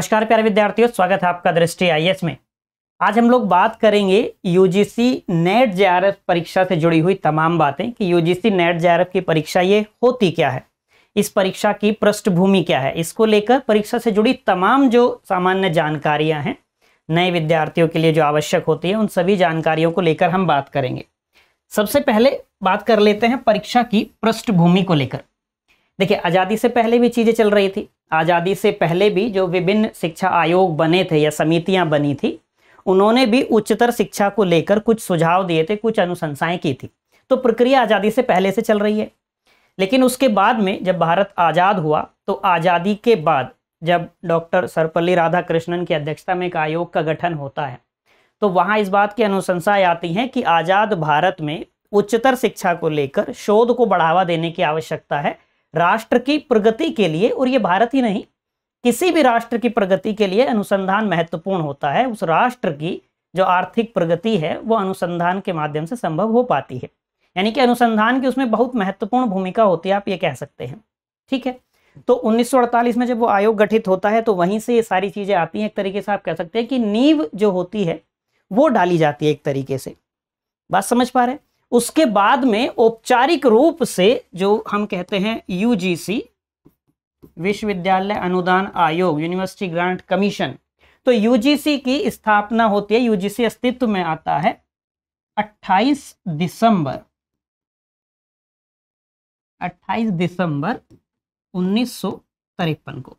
नमस्कार प्यारे विद्यार्थियों स्वागत है आपका दृष्टि आईएएस में आज हम लोग बात करेंगे यूजीसी नेट जेआरएफ परीक्षा से जुड़ी हुई तमाम बातें कि यूजीसी नेट जेआरएफ की परीक्षा ये होती क्या है इस परीक्षा की पृष्ठभूमि क्या है इसको लेकर परीक्षा से जुड़ी तमाम जो सामान्य जानकारियाँ हैं नए विद्यार्थियों के लिए जो आवश्यक होती है उन सभी जानकारियों को लेकर हम बात करेंगे सबसे पहले बात कर लेते हैं परीक्षा की पृष्ठभूमि को लेकर देखिए आज़ादी से पहले भी चीज़ें चल रही थी आज़ादी से पहले भी जो विभिन्न शिक्षा आयोग बने थे या समितियां बनी थी उन्होंने भी उच्चतर शिक्षा को लेकर कुछ सुझाव दिए थे कुछ अनुशंसाएं की थी तो प्रक्रिया आज़ादी से पहले से चल रही है लेकिन उसके बाद में जब भारत आज़ाद हुआ तो आज़ादी के बाद जब डॉक्टर सर्वपल्ली राधाकृष्णन की अध्यक्षता में एक आयोग का गठन होता है तो वहाँ इस बात की अनुशंसाएँ आती हैं कि आज़ाद भारत में उच्चतर शिक्षा को लेकर शोध को बढ़ावा देने की आवश्यकता है राष्ट्र की प्रगति के लिए और ये भारत ही नहीं किसी भी राष्ट्र की प्रगति के लिए अनुसंधान महत्वपूर्ण होता है उस राष्ट्र की जो आर्थिक प्रगति है वो अनुसंधान के माध्यम से संभव हो पाती है यानी कि अनुसंधान की उसमें बहुत महत्वपूर्ण भूमिका होती है आप ये कह सकते हैं ठीक है तो 1948 में जब वो आयोग गठित होता है तो वहीं से ये सारी चीज़ें आती हैं एक तरीके से आप कह सकते हैं कि नींव जो होती है वो डाली जाती है एक तरीके से बात समझ पा रहे हैं उसके बाद में औपचारिक रूप से जो हम कहते हैं यूजीसी विश्वविद्यालय अनुदान आयोग यूनिवर्सिटी ग्रांट कमीशन तो यूजीसी की स्थापना होती है यूजीसी अस्तित्व में आता है 28 दिसंबर 28 दिसंबर उन्नीस को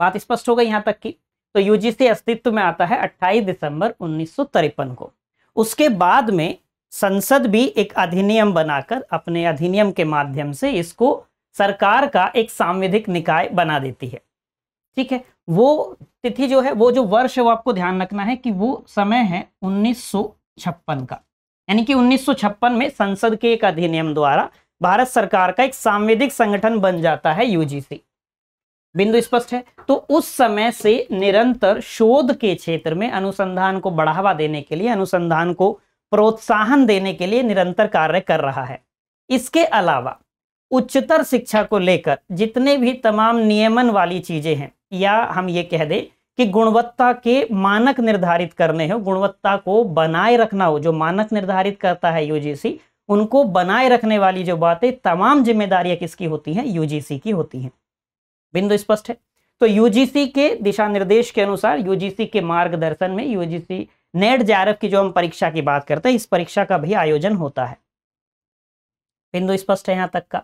बात स्पष्ट हो गई यहां तक की तो यूजीसी अस्तित्व में आता है 28 दिसंबर उन्नीस को उसके बाद में संसद भी एक अधिनियम बनाकर अपने अधिनियम के माध्यम से इसको सरकार का एक सांविधिक निकाय बना देती है ठीक है वो तिथि जो है वो जो वर्ष है वो आपको ध्यान रखना है कि वो समय है उन्नीस का यानी कि उन्नीस में संसद के एक अधिनियम द्वारा भारत सरकार का एक सांविधिक संगठन बन जाता है यूजीसी बिंदु स्पष्ट है तो उस समय से निरंतर शोध के क्षेत्र में अनुसंधान को बढ़ावा देने के लिए अनुसंधान को प्रोत्साहन देने के लिए निरंतर कार्य कर रहा है इसके अलावा उच्चतर शिक्षा को लेकर जितने भी तमाम नियमन वाली चीज़ें हैं या हम ये कह दें कि गुणवत्ता के मानक निर्धारित करने हो गुणवत्ता को बनाए रखना हो जो मानक निर्धारित करता है यूजीसी उनको बनाए रखने वाली जो बातें तमाम जिम्मेदारियां किसकी होती हैं यूजीसी की होती हैं बिंदु स्पष्ट है तो यूजीसी के दिशा निर्देश के अनुसार यूजीसी के मार्गदर्शन में यूजीसी नेट जेआरएफ की जो हम परीक्षा की बात करते हैं इस परीक्षा का भी आयोजन होता है बिंदु स्पष्ट है यहां तक का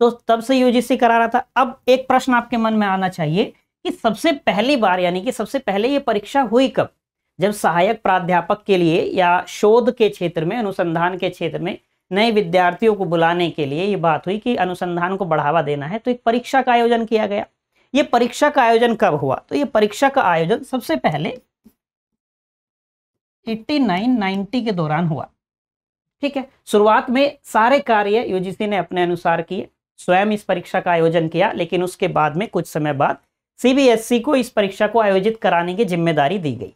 तो तब से यूजीसी करा रहा था अब एक प्रश्न आपके मन में आना चाहिए कि सबसे पहली बार यानी कि सबसे पहले ये परीक्षा हुई कब जब सहायक प्राध्यापक के लिए या शोध के क्षेत्र में अनुसंधान के क्षेत्र में नए विद्यार्थियों को बुलाने के लिए ये बात हुई कि अनुसंधान को बढ़ावा देना है तो एक परीक्षा का आयोजन किया गया ये परीक्षा का आयोजन कब हुआ तो ये परीक्षा का आयोजन सबसे पहले एट्टी नाइन नाइन्टी के दौरान हुआ ठीक है शुरुआत में सारे कार्य यूजीसी ने अपने अनुसार किए स्वयं इस परीक्षा का आयोजन किया लेकिन उसके बाद में कुछ समय बाद सीबीएसई को इस परीक्षा को आयोजित कराने की जिम्मेदारी दी गई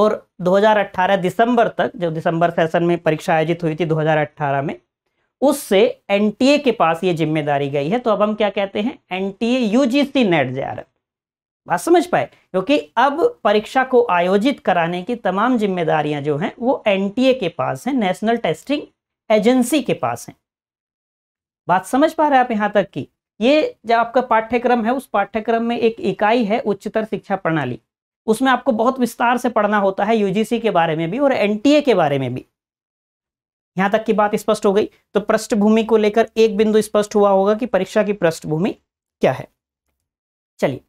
और 2018 दिसंबर तक जो दिसंबर सेशन में परीक्षा आयोजित हुई थी 2018 में उससे एनटीए के पास ये जिम्मेदारी गई है तो अब हम क्या कहते हैं एनटीए यूजीसी नेट जेआरएफ बात समझ पाए क्योंकि अब परीक्षा को आयोजित कराने की तमाम जिम्मेदारियां जो हैं वो एनटीए के पास हैं नेशनल टेस्टिंग एजेंसी के पास हैं बात समझ पा रहे हैं आप यहाँ तक कि ये जो आपका पाठ्यक्रम है उस पाठ्यक्रम में एक इकाई है उच्चतर शिक्षा प्रणाली उसमें आपको बहुत विस्तार से पढ़ना होता है यूजीसी के बारे में भी और एनटीए के बारे में भी यहाँ तक की बात स्पष्ट हो गई तो पृष्ठभूमि को लेकर एक बिंदु स्पष्ट हुआ होगा कि परीक्षा की पृष्ठभूमि क्या है चलिए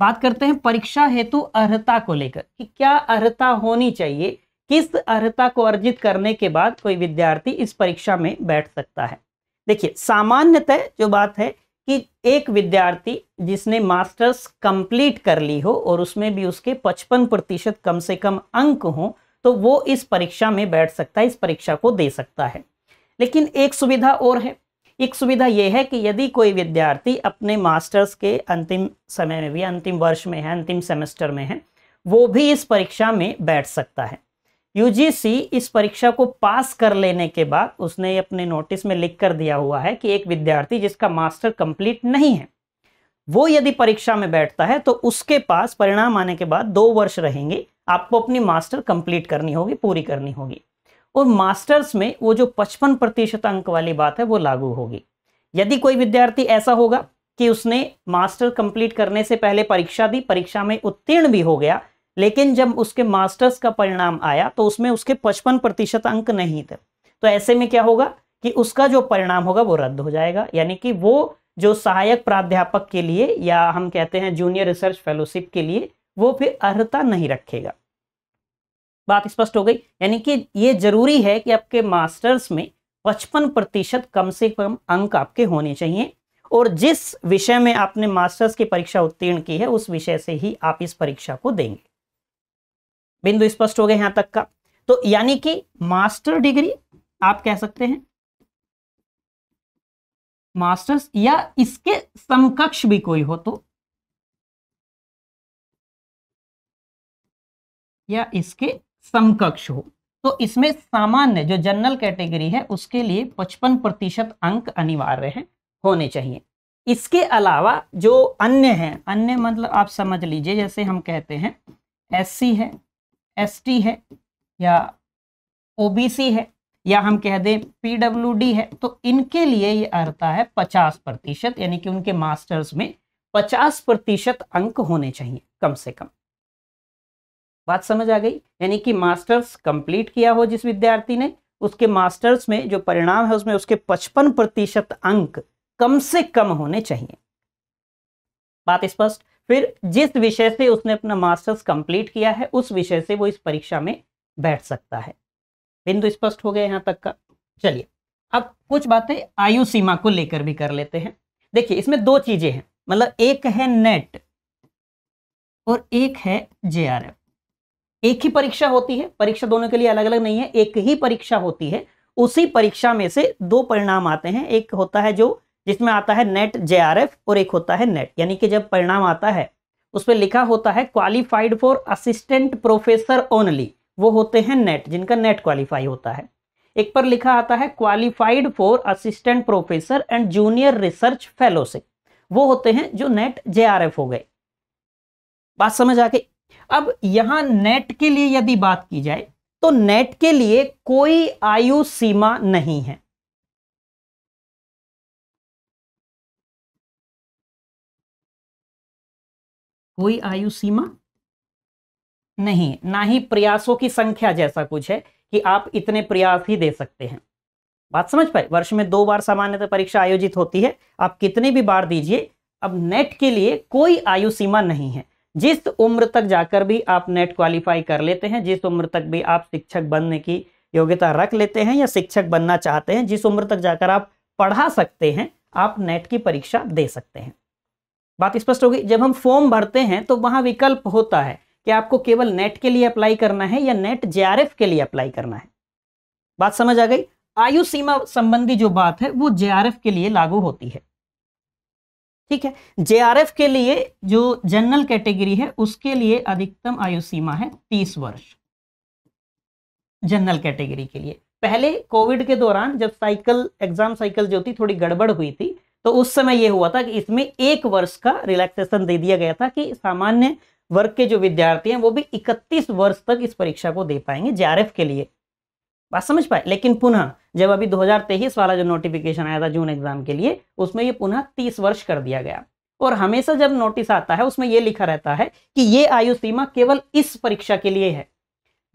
बात करते हैं परीक्षा हेतु अर्हता को लेकर कि क्या अर्हता होनी चाहिए किस अर्हता को अर्जित करने के बाद कोई विद्यार्थी इस परीक्षा में बैठ सकता है देखिए सामान्यतः जो बात है कि एक विद्यार्थी जिसने मास्टर्स कंप्लीट कर ली हो और उसमें भी उसके 55 प्रतिशत कम से कम अंक हो तो वो इस परीक्षा में बैठ सकता है इस परीक्षा को दे सकता है लेकिन एक सुविधा और है एक सुविधा यह है कि यदि कोई विद्यार्थी अपने मास्टर्स के अंतिम समय में भी अंतिम वर्ष में है अंतिम सेमेस्टर में है वो भी इस परीक्षा में बैठ सकता है यूजीसी इस परीक्षा को पास कर लेने के बाद उसने अपने नोटिस में लिख कर दिया हुआ है कि एक विद्यार्थी जिसका मास्टर कंप्लीट नहीं है वो यदि परीक्षा में बैठता है तो उसके पास परिणाम आने के बाद दो वर्ष रहेंगे आपको अपनी मास्टर कंप्लीट करनी होगी पूरी करनी होगी और मास्टर्स में वो जो पचपन प्रतिशत अंक वाली बात है वो लागू होगी यदि कोई विद्यार्थी ऐसा होगा कि उसने मास्टर कंप्लीट करने से पहले परीक्षा दी परीक्षा में उत्तीर्ण भी हो गया लेकिन जब उसके मास्टर्स का परिणाम आया तो उसमें उसके पचपन प्रतिशत अंक नहीं थे तो ऐसे में क्या होगा कि उसका जो परिणाम होगा वो रद्द हो जाएगा यानी कि वो जो सहायक प्राध्यापक के लिए या हम कहते हैं जूनियर रिसर्च फेलोशिप के लिए वो फिर अर्हता नहीं रखेगा बात स्पष्ट हो गई यानी कि ये जरूरी है कि आपके मास्टर्स में पचपन प्रतिशत कम से कम अंक आपके होने चाहिए और जिस विषय में आपने मास्टर्स की परीक्षा उत्तीर्ण की है उस विषय से ही आप इस परीक्षा को देंगे बिंदु स्पष्ट हो गए यहां तक का तो यानी कि मास्टर डिग्री आप कह सकते हैं मास्टर्स या इसके समकक्ष भी कोई हो तो या इसके समकक्ष हो तो इसमें सामान्य जो जनरल कैटेगरी है उसके लिए पचपन प्रतिशत अंक अनिवार्य है होने चाहिए इसके अलावा जो अन्य हैं अन्य मतलब आप समझ लीजिए जैसे हम कहते हैं एससी है एसटी है या ओबीसी है या हम कह दें पीडब्ल्यूडी है तो इनके लिए ये अर्हता है पचास प्रतिशत यानी कि उनके मास्टर्स में पचास प्रतिशत अंक होने चाहिए कम से कम बात समझ आ गई यानी कि मास्टर्स कंप्लीट किया हो जिस विद्यार्थी ने उसके मास्टर्स में जो परिणाम है उसमें उसके पचपन प्रतिशत अंक कम से कम होने चाहिए बात स्पष्ट फिर जिस विषय से उसने अपना मास्टर्स कंप्लीट किया है उस विषय से वो इस परीक्षा में बैठ सकता है बिंदु स्पष्ट हो गया यहाँ तक का चलिए अब कुछ बातें आयु सीमा को लेकर भी कर लेते हैं देखिए इसमें दो चीजें हैं मतलब एक है नेट और एक है जेआरएफ एक ही परीक्षा होती है परीक्षा दोनों के लिए अलग अलग नहीं है एक ही परीक्षा होती है उसी परीक्षा में से दो परिणाम आते हैं एक होता है जो जिसमें आता है नेट जेआरएफ और एक होता है नेट यानी कि जब परिणाम आता है उस पर लिखा होता है qualified for assistant professor only वो होते हैं नेट जिनका नेट क्वालिफाई होता है एक पर लिखा आता है qualified for assistant professor and junior research fellowship वो होते हैं जो नेट एफ हो गए बात समझ आके अब यहां नेट के लिए यदि बात की जाए तो नेट के लिए कोई आयु सीमा नहीं है कोई आयु सीमा नहीं ना ही प्रयासों की संख्या जैसा कुछ है कि आप इतने प्रयास ही दे सकते हैं बात समझ पाए वर्ष में दो बार सामान्यतः परीक्षा आयोजित होती है आप कितनी भी बार दीजिए अब नेट के लिए कोई आयु सीमा नहीं है जिस उम्र तक जाकर भी आप नेट क्वालिफाई कर लेते हैं जिस उम्र तक भी आप शिक्षक बनने की योग्यता रख लेते हैं या शिक्षक बनना चाहते हैं जिस उम्र तक जाकर आप पढ़ा सकते हैं आप नेट की परीक्षा दे सकते हैं बात स्पष्ट होगी जब हम फॉर्म भरते हैं तो वहां विकल्प होता है कि आपको केवल नेट के लिए अप्लाई करना है या नेट जे के लिए अप्लाई करना है बात समझ आ गई आयु सीमा संबंधी जो बात है वो जे के लिए लागू होती है ठीक है जेआरएफ के लिए जो जनरल कैटेगरी है उसके लिए अधिकतम आयु सीमा है तीस वर्ष जनरल कैटेगरी के लिए पहले कोविड के दौरान जब साइकिल एग्जाम साइकिल जो थी थोड़ी गड़बड़ हुई थी तो उस समय यह हुआ था कि इसमें एक वर्ष का रिलैक्सेशन दे दिया गया था कि सामान्य वर्ग के जो विद्यार्थी हैं वो भी 31 वर्ष तक इस परीक्षा को दे पाएंगे जेआरएफ के लिए बात समझ पाए लेकिन पुनः जब अभी दो वाला जो नोटिफिकेशन आया था जून एग्जाम के लिए उसमें ये पुनः तीस वर्ष कर दिया गया और हमेशा जब नोटिस आता है उसमें यह लिखा रहता है कि ये आयु सीमा केवल इस परीक्षा के लिए है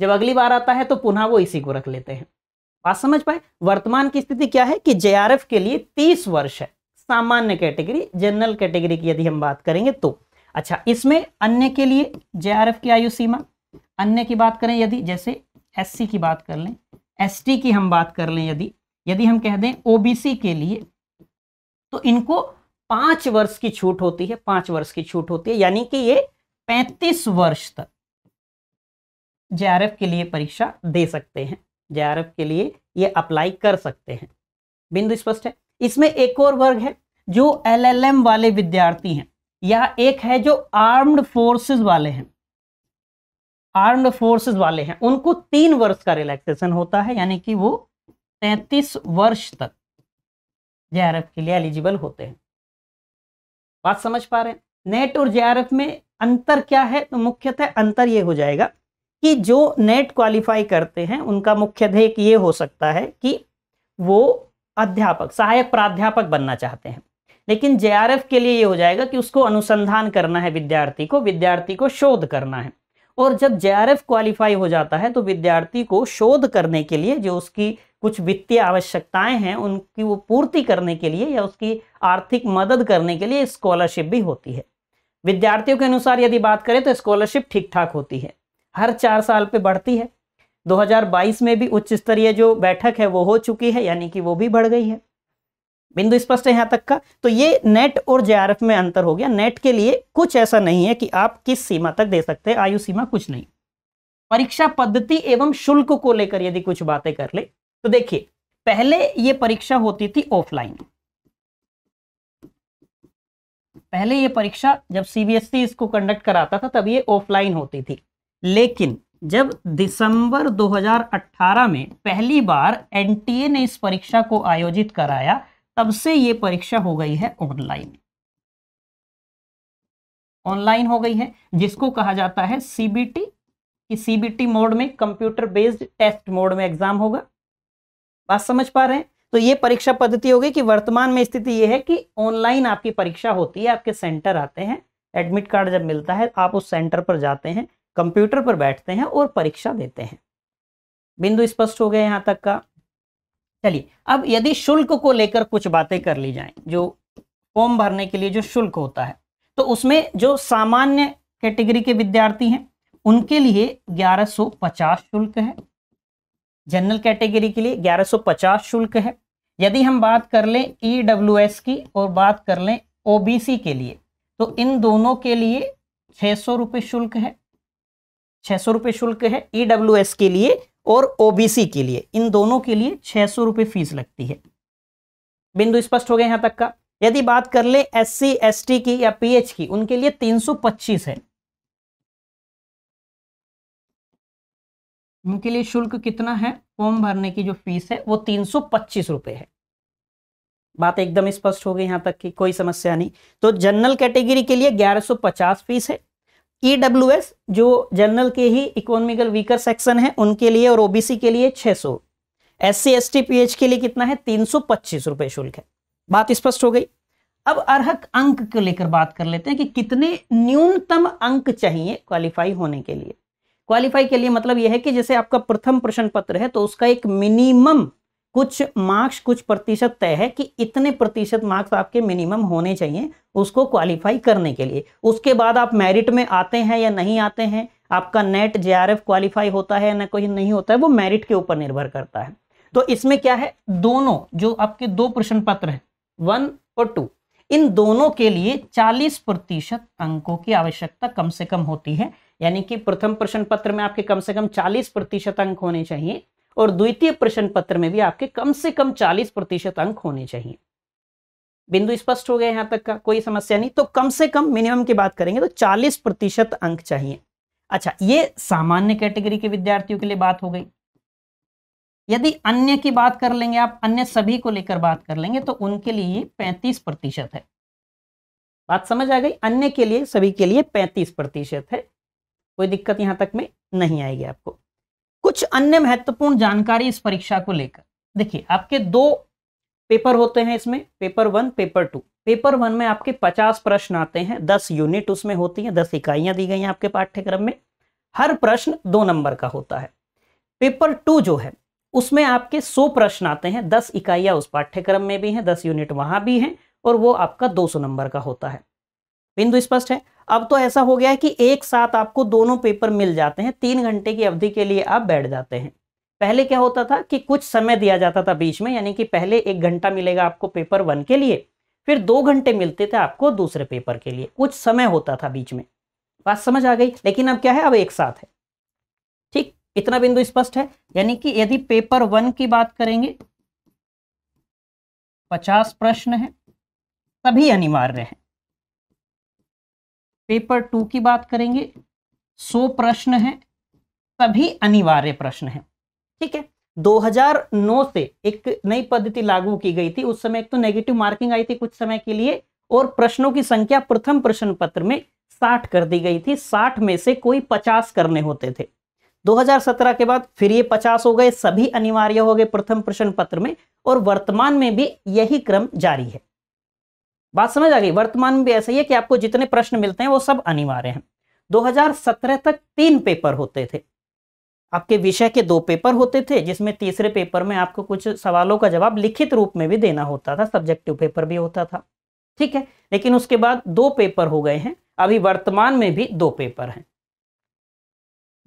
जब अगली बार आता है तो पुनः वो इसी को रख लेते हैं बात समझ पाए वर्तमान की स्थिति क्या है कि जेआरएफ के लिए 30 वर्ष है सामान्य कैटेगरी जनरल कैटेगरी की यदि हम बात करेंगे तो अच्छा इसमें अन्य के लिए जेआरएफ की आयु सीमा अन्य की बात करें यदि जैसे एस की बात कर लें एसटी की हम बात कर लें यदि यदि हम कह दें ओबीसी के लिए तो इनको पांच वर्ष की छूट होती है पांच वर्ष की छूट होती है यानी कि ये पैंतीस वर्ष तक जे के लिए परीक्षा दे सकते हैं जे के लिए ये अप्लाई कर सकते हैं बिंदु स्पष्ट है इसमें एक और वर्ग है जो एलएलएम वाले विद्यार्थी हैं या एक है जो आर्म्ड फोर्सेस वाले हैं आर्म्ड फोर्सेस वाले हैं उनको तीन वर्ष का रिलैक्सेशन होता है यानी कि वो तैतीस वर्ष तक जे के लिए एलिजिबल होते हैं बात समझ पा रहे हैं नेट और जे में अंतर क्या है तो मुख्यतः अंतर ये हो जाएगा कि जो नेट क्वालिफाई करते हैं उनका मुख्य ध्येय ये हो सकता है कि वो अध्यापक सहायक प्राध्यापक बनना चाहते हैं लेकिन जे के लिए ये हो जाएगा कि उसको अनुसंधान करना है विद्यार्थी को विद्यार्थी को शोध करना है और जब जे क्वालिफाई हो जाता है तो विद्यार्थी को शोध करने के लिए जो उसकी कुछ वित्तीय आवश्यकताएं हैं उनकी वो पूर्ति करने के लिए या उसकी आर्थिक मदद करने के लिए स्कॉलरशिप भी होती है विद्यार्थियों के अनुसार यदि बात करें तो स्कॉलरशिप ठीक ठाक होती है हर चार साल पे बढ़ती है 2022 में भी उच्च स्तरीय जो बैठक है वो हो चुकी है यानी कि वो भी बढ़ गई है बिंदु स्पष्ट है यहां तक का तो ये नेट और जेआरएफ में अंतर हो गया नेट के लिए कुछ ऐसा नहीं है कि आप किस सीमा तक दे सकते हैं आयु सीमा कुछ नहीं परीक्षा पद्धति एवं शुल्क को लेकर यदि कुछ बातें कर ले तो देखिए पहले ये परीक्षा होती थी ऑफलाइन पहले ये परीक्षा जब सीबीएसई e इसको कंडक्ट कराता था तब ये ऑफलाइन होती थी लेकिन जब दिसंबर 2018 में पहली बार एनटीए ने इस परीक्षा को आयोजित कराया तब से ये परीक्षा हो गई है ऑनलाइन ऑनलाइन हो गई है जिसको कहा जाता है सीबीटी कि सीबीटी मोड में कंप्यूटर बेस्ड टेस्ट मोड में एग्जाम होगा बात समझ पा रहे हैं तो ये परीक्षा पद्धति होगी कि वर्तमान में स्थिति ये है कि ऑनलाइन आपकी परीक्षा होती है आपके सेंटर आते हैं एडमिट कार्ड जब मिलता है आप उस सेंटर पर जाते हैं कंप्यूटर पर बैठते हैं और परीक्षा देते हैं बिंदु स्पष्ट हो गया यहाँ तक का चलिए अब यदि शुल्क को लेकर कुछ बातें कर ली जाए जो फॉर्म भरने के लिए जो शुल्क होता है तो उसमें जो सामान्य कैटेगरी के विद्यार्थी हैं उनके लिए 1150 शुल्क है जनरल कैटेगरी के लिए 1150 शुल्क है यदि हम बात कर लें ई e की और बात कर लें ओ के लिए तो इन दोनों के लिए छः सौ रुपये शुल्क है छः सौ रुपये शुल्क है ई e के लिए और ओबीसी के लिए इन दोनों के लिए छह सौ रुपए फीस लगती है बिंदु स्पष्ट हो गए यहां तक का यदि बात कर ले एस सी एस टी की या पीएच की उनके लिए तीन सौ पच्चीस है उनके लिए शुल्क कितना है फॉर्म भरने की जो फीस है वो तीन सौ पच्चीस रुपए है बात एकदम स्पष्ट हो गई यहाँ तक की कोई समस्या नहीं तो जनरल कैटेगरी के लिए ग्यारह सौ पचास फीस है ई डब्ल्यू एस जो जनरल के ही इकोनॉमिकल वीकर सेक्शन है उनके लिए और ओबीसी के लिए छह सौ S C S T P H के लिए कितना है तीन सौ पच्चीस रुपए शुल्क है बात स्पष्ट हो गई अब अर्हक अंक को लेकर बात कर लेते हैं कि कितने न्यूनतम अंक चाहिए क्वालिफाई होने के लिए क्वालिफाई के लिए मतलब यह है कि जैसे आपका प्रथम प्रश्न पत्र है तो उसका एक मिनिमम कुछ मार्क्स कुछ प्रतिशत तय है कि इतने प्रतिशत मार्क्स आपके मिनिमम होने चाहिए उसको क्वालिफाई करने के लिए उसके बाद आप मेरिट में आते हैं या नहीं आते हैं आपका नेट जे क्वालिफाई होता है ना कोई नहीं होता है वो मेरिट के ऊपर निर्भर करता है तो इसमें क्या है दोनों जो आपके दो प्रश्न पत्र हैं वन और टू इन दोनों के लिए 40 प्रतिशत अंकों की आवश्यकता कम से कम होती है यानी कि प्रथम प्रश्न पत्र में आपके कम से कम 40 प्रतिशत अंक होने चाहिए और द्वितीय प्रश्न पत्र में भी आपके कम से कम चालीस प्रतिशत अंक होने चाहिए बिंदु स्पष्ट हो गया यहां तक का कोई समस्या नहीं तो कम से कम मिनिमम की बात करेंगे तो चालीस प्रतिशत अंक चाहिए अच्छा ये सामान्य कैटेगरी के विद्यार्थियों के लिए बात हो गई यदि अन्य की बात कर लेंगे आप अन्य सभी को लेकर बात कर लेंगे तो उनके लिए ये पैंतीस प्रतिशत है बात समझ आ गई अन्य के लिए सभी के लिए पैंतीस प्रतिशत है कोई दिक्कत यहां तक में नहीं आएगी आपको कुछ अन्य महत्वपूर्ण जानकारी इस परीक्षा को लेकर देखिए आपके दो पेपर होते हैं इसमें paper one paper two paper one में आपके पचास प्रश्न आते हैं दस यूनिट उसमें होती हैं दस इकाइयां दी गई हैं आपके पाठ्यक्रम में हर प्रश्न दो नंबर का होता है पेपर टू जो है उसमें आपके सौ प्रश्न आते हैं दस इकाइयां उस पाठ्यक्रम में भी हैं दस यूनिट वहां भी हैं और वो आपका दो सौ नंबर का होता है बिंदु स्पष्ट है अब तो ऐसा हो गया है कि एक साथ आपको दोनों पेपर मिल जाते हैं तीन घंटे की अवधि के लिए आप बैठ जाते हैं पहले क्या होता था कि कुछ समय दिया जाता था बीच में यानी कि पहले एक घंटा मिलेगा आपको पेपर वन के लिए फिर दो घंटे मिलते थे आपको दूसरे पेपर के लिए कुछ समय होता था बीच में बात समझ आ गई लेकिन अब क्या है अब एक साथ है ठीक इतना बिंदु स्पष्ट है यानी कि यदि पेपर वन की बात करेंगे पचास प्रश्न है सभी अनिवार्य है पेपर टू की बात करेंगे सौ प्रश्न हैं सभी अनिवार्य प्रश्न हैं ठीक है 2009 से एक नई पद्धति लागू की गई थी उस समय एक तो नेगेटिव मार्किंग आई थी कुछ समय के लिए और प्रश्नों की संख्या प्रथम प्रश्न पत्र में 60 कर दी गई थी 60 में से कोई 50 करने होते थे 2017 के बाद फिर ये 50 हो गए सभी अनिवार्य हो गए प्रथम प्रश्न पत्र में और वर्तमान में भी यही क्रम जारी है बात समझ आ गई वर्तमान में भी ऐसा ही है कि आपको जितने प्रश्न मिलते हैं वो सब अनिवार्य हैं 2017 तक तीन पेपर होते थे आपके विषय के दो पेपर होते थे जिसमें तीसरे पेपर में आपको कुछ सवालों का जवाब लिखित रूप में भी देना होता था सब्जेक्टिव पेपर भी होता था ठीक है लेकिन उसके बाद दो पेपर हो गए हैं अभी वर्तमान में भी दो पेपर हैं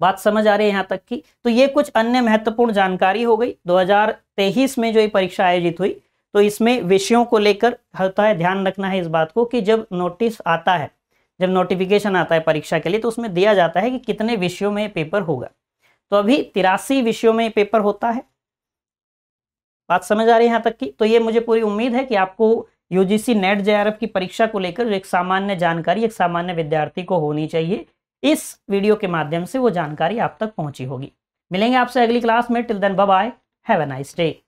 बात समझ आ रही है यहाँ तक की तो ये कुछ अन्य महत्वपूर्ण जानकारी हो गई 2023 में जो ये परीक्षा आयोजित हुई तो इसमें विषयों को लेकर होता है ध्यान रखना है इस बात को कि जब नोटिस आता है जब नोटिफिकेशन आता है परीक्षा के लिए तो उसमें दिया जाता है कि कितने विषयों में पेपर होगा तो अभी तिरासी विषयों में पेपर होता है बात समझ आ रही है यहाँ तक की तो ये मुझे पूरी उम्मीद है कि आपको यूजीसी नेट जे की परीक्षा को लेकर एक सामान्य जानकारी एक सामान्य विद्यार्थी को होनी चाहिए इस वीडियो के माध्यम से वो जानकारी आप तक पहुंची होगी मिलेंगे आपसे अगली क्लास में till then bye have a nice day